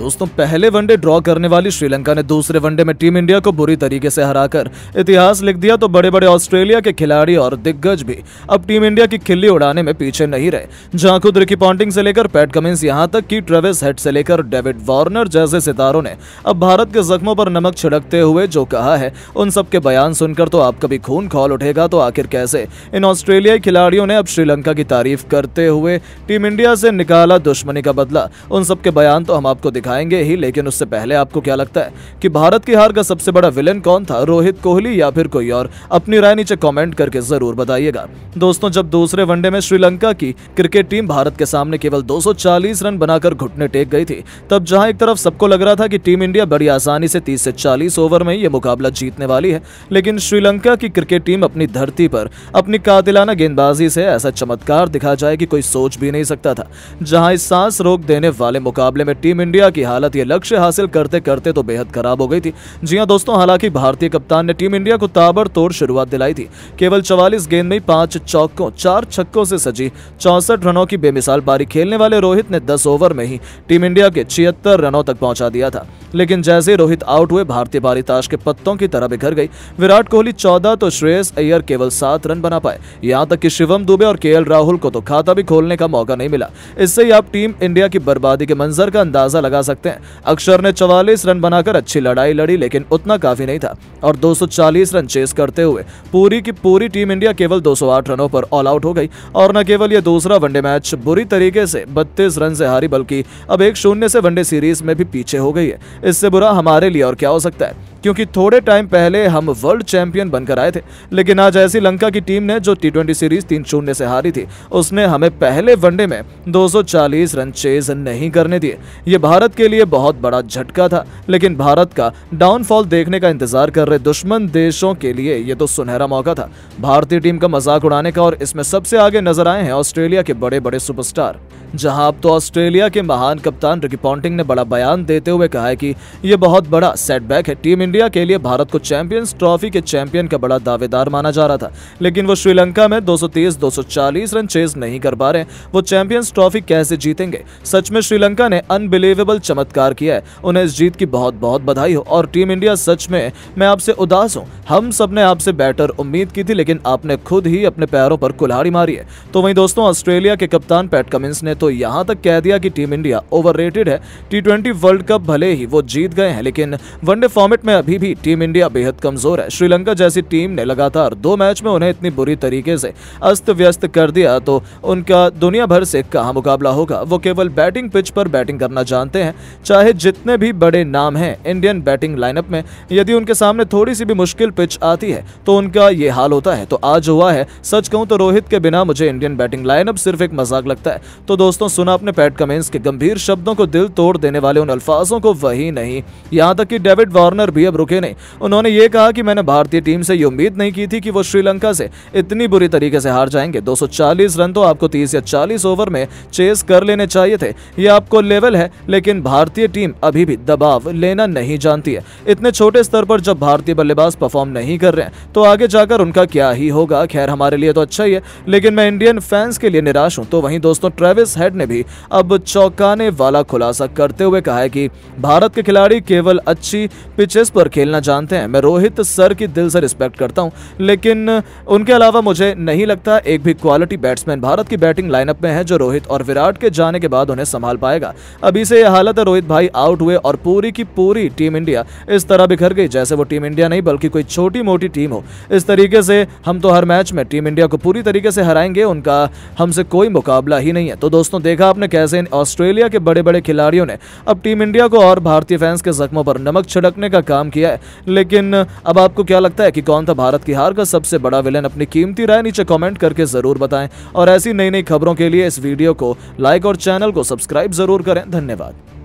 दोस्तों पहले one day draw करने वाली श्रीलंका ने दूसरे वनडे में टीम इंडिया को बुरी तरीके से हराकर इतिहास लिख दिया तो बड़े बड़े ऑस्ट्रेलिया के खिलाड़ी और दिग्गज भी अब टीम इंडिया की खिल्ली उड़ाने में पीछे नहीं रहे जहां खुद रिकी पॉन्टिंग से लेकर पैट कमिंस यहां तक की ट्रेविस हेड से लेकर डेविड वार्नर जैसे सितारों ने अब भारत के जख्मों पर नमक छिड़कते हुए जो कहा है उन सबके बयान सुनकर तो आपका भी खून खोल उठेगा तो आखिर कैसे इन ऑस्ट्रेलियाई खिलाड़ियों ने अब श्रीलंका की तारीफ करते हुए टीम इंडिया से निकाला दुश्मनी का बदला उन सबके बयान तो हम आपको दिखा दिखाएंगे ही लेकिन उससे पहले आपको क्या लगता है कि भारत की हार का सबसे बड़ा विलेन कौन था रोहित कोहली या फिर कोई और अपनी राय नीचे कमेंट करके जरूर बताइएगा दोस्तों जब दूसरे वनडे में श्रीलंका की क्रिकेट टीम भारत के सामने केवल 240 रन बनाकर घुटने टेक गई थी तब जहाँ एक तरफ सबको लग रहा था की टीम इंडिया बड़ी आसानी से तीस से चालीस ओवर में ये मुकाबला जीतने वाली है लेकिन श्रीलंका की क्रिकेट टीम अपनी धरती पर अपनी कातिलाना गेंदबाजी से ऐसा चमत्कार दिखा जाए कि कोई सोच भी नहीं सकता था जहां इस सांस रोक देने वाले मुकाबले में टीम इंडिया की की हालत ये लक्ष्य हासिल करते करते तो बेहद खराब हो गई थी जी हाँ दोस्तों हालांकि भारतीय कप्तान ने टीम इंडिया को ताबड़तोड़ शुरुआत दिलाई थी केवल चवालीस गेंद में पांच चौकों चार छक्कों से सजी चौसठ रनों की बेमिसाल पारी खेलने वाले रोहित ने दस ओवर में ही टीम इंडिया के छिहत्तर रनों तक पहुंचा दिया था लेकिन जैसे रोहित आउट हुए भारतीय पारी ताश के पत्तों की तरह बिखर गई विराट कोहली चौदह तो श्रेयस अय्यर केवल सात रन बना पाए यहाँ तक कि शिवम दुबे और के राहुल को तो खाता भी खोलने का मौका नहीं मिला इससे ही आप टीम इंडिया की बर्बादी के मंजर का अंदाजा लगा सकते सकते हैं अक्षर ने चवालीस रन बनाकर अच्छी लड़ाई लड़ी लेकिन उतना काफी नहीं था और 240 रन चेस करते हुए पूरी की पूरी टीम इंडिया केवल 208 रनों पर ऑल आउट हो गई और न केवल यह दूसरा वनडे मैच बुरी तरीके से बत्तीस रन से हारी बल्कि अब एक शून्य से वनडे सीरीज में भी पीछे हो गई है इससे बुरा हमारे लिए और क्या हो सकता है क्योंकि थोड़े टाइम पहले हम वर्ल्ड चैंपियन बनकर आए थे लेकिन आज ऐसी लंका की टीम ने जो टी सीरीज तीन शून्य से हारी थी उसने हमें पहले वनडे में 240 रन चेज नहीं करने दिए ये भारत के लिए बहुत बड़ा झटका था लेकिन भारत का डाउनफॉल देखने का इंतजार कर रहे दुश्मन देशों के लिए ये तो सुनहरा मौका था भारतीय टीम का मजाक उड़ाने का और इसमें सबसे आगे नजर आए हैं ऑस्ट्रेलिया के बड़े बड़े सुपरस्टार जहां अब तो ऑस्ट्रेलिया के महान कप्तान रिकी पॉन्टिंग ने बड़ा बयान देते हुए कहा है कि यह बहुत बड़ा सेटबैक है टीम इंडिया के लिए भारत को चैंपियंस ट्रॉफी के चैंपियन का बड़ा दावेदार माना जा रहा था लेकिन वो श्रीलंका में 230 240 रन चेज नहीं कर पा रहे वो चैंपियंस ट्रॉफी कैसे जीतेंगे सच में श्रीलंका ने अनबिलीवेबल चमत्कार किया है उन्हें इस जीत की बहुत बहुत बधाई हो और टीम इंडिया सच में मैं आपसे उदास हूँ हम सब ने आपसे बैटर उम्मीद की थी लेकिन आपने खुद ही अपने पैरों पर कुल्हाड़ी मारी है तो वही दोस्तों ऑस्ट्रेलिया के कप्तान पैट कमिंस ने तो यहां तक कह दिया कि टीम इंडिया ओवर है टी वर्ल्ड कप भले ही वो जीत गए हैं लेकिन वनडे फॉर्मेट में अभी भी टीम इंडिया बेहद कमजोर है श्रीलंका जैसी टीम ने लगातार दो मैच में उन्हें इतनी बुरी तरीके से अस्त व्यस्त कर दिया तो उनका दुनिया भर से कहा मुकाबला होगा वो केवल बैटिंग पिच पर बैटिंग करना जानते हैं चाहे जितने भी बड़े नाम हैं इंडियन बैटिंग लाइनअप में यदि उनके सामने थोड़ी सी भी मुश्किल पिच आती है तो उनका ये हाल होता है तो आज हुआ है सच कहूं तो रोहित के बिना मुझे इंडियन बैटिंग लाइनअप सिर्फ एक मजाक लगता है तो दोस्तों दोस्तों सुना अपने पैट कमेंस के गंभीर शब्दों को दिल तोड़ देने वाले उन अल्फाजों को वही नहीं यहाँ तक कि डेविड वार्नर भी अब रुके नहीं उन्होंने ये कहा कि मैंने भारतीय टीम से ये उम्मीद नहीं की थी कि वो श्रीलंका से इतनी बुरी तरीके से हार जाएंगे दो रन तो आपको तीस या चालीस ओवर में चेस कर लेने चाहिए थे ये आपको लेवल है लेकिन भारतीय टीम अभी भी दबाव लेना नहीं जानती है इतने छोटे स्तर पर जब भारतीय बल्लेबाज परफॉर्म नहीं कर रहे हैं तो आगे जाकर उनका क्या ही होगा खैर हमारे लिए तो अच्छा ही है लेकिन मैं इंडियन फैंस के लिए निराश हूँ तो वहीं दोस्तों ट्रेविस हेड ने भी अब चौंकाने वाला खुलासा करते हुए कहा है कि भारत के खिलाड़ी केवल अच्छी पिचेस पर खेलना जानते हैं मैं रोहित सर की दिल से रिस्पेक्ट करता हूं लेकिन उनके अलावा मुझे नहीं लगता एक भी क्वालिटी बैट्समैन भारत की बैटिंग लाइनअप में है जो रोहित और विराट के जाने के बाद उन्हें संभाल पाएगा अभी से यह हालत है रोहित भाई आउट हुए और पूरी की पूरी टीम इंडिया इस तरह बिखर गई जैसे वो टीम इंडिया नहीं बल्कि कोई छोटी मोटी टीम हो इस तरीके से हम तो हर मैच में टीम इंडिया को पूरी तरीके से हराएंगे उनका हमसे कोई मुकाबला ही नहीं है तो दोस्तों दोस्तों देखा आपने कैसे इन ऑस्ट्रेलिया के बड़े बड़े खिलाड़ियों ने अब टीम इंडिया को और भारतीय फैंस के जख्मों पर नमक छिड़कने का काम किया है लेकिन अब आपको क्या लगता है कि कौन था भारत की हार का सबसे बड़ा विलन अपनी कीमती राय नीचे कॉमेंट करके जरूर बताएं और ऐसी नई नई खबरों के लिए इस वीडियो को लाइक और चैनल को सब्सक्राइब जरूर करें धन्यवाद